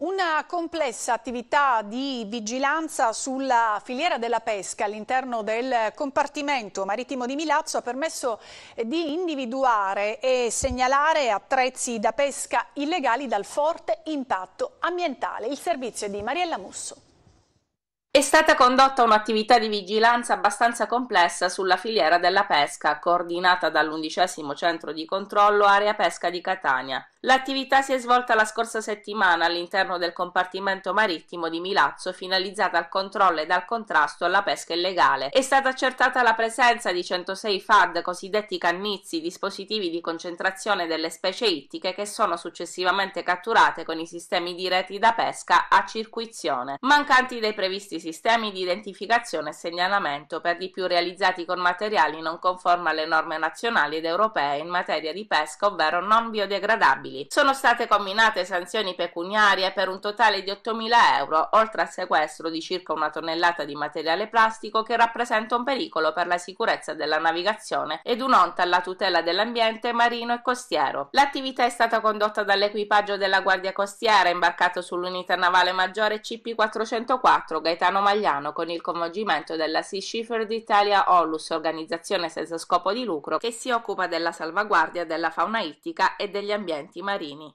Una complessa attività di vigilanza sulla filiera della pesca all'interno del compartimento marittimo di Milazzo ha permesso di individuare e segnalare attrezzi da pesca illegali dal forte impatto ambientale. Il servizio è di Mariella Musso. È stata condotta un'attività di vigilanza abbastanza complessa sulla filiera della pesca, coordinata dall'undicesimo centro di controllo Area Pesca di Catania. L'attività si è svolta la scorsa settimana all'interno del compartimento marittimo di Milazzo, finalizzata al controllo ed al contrasto alla pesca illegale. È stata accertata la presenza di 106 FAD, cosiddetti cannizzi, dispositivi di concentrazione delle specie ittiche che sono successivamente catturate con i sistemi di reti da pesca a circuizione, mancanti dei previsti sistemi di identificazione e segnalamento per di più realizzati con materiali non conformi alle norme nazionali ed europee in materia di pesca, ovvero non biodegradabili. Sono state combinate sanzioni pecuniarie per un totale di 8.000 euro, oltre al sequestro di circa una tonnellata di materiale plastico che rappresenta un pericolo per la sicurezza della navigazione ed un'onta alla tutela dell'ambiente marino e costiero. L'attività è stata condotta dall'equipaggio della Guardia Costiera imbarcato sull'unità navale maggiore CP404 Gaetano Gaetano Magliano con il coinvolgimento della Sea Shipper Italia Onlus, organizzazione senza scopo di lucro che si occupa della salvaguardia della fauna ittica e degli ambienti marini.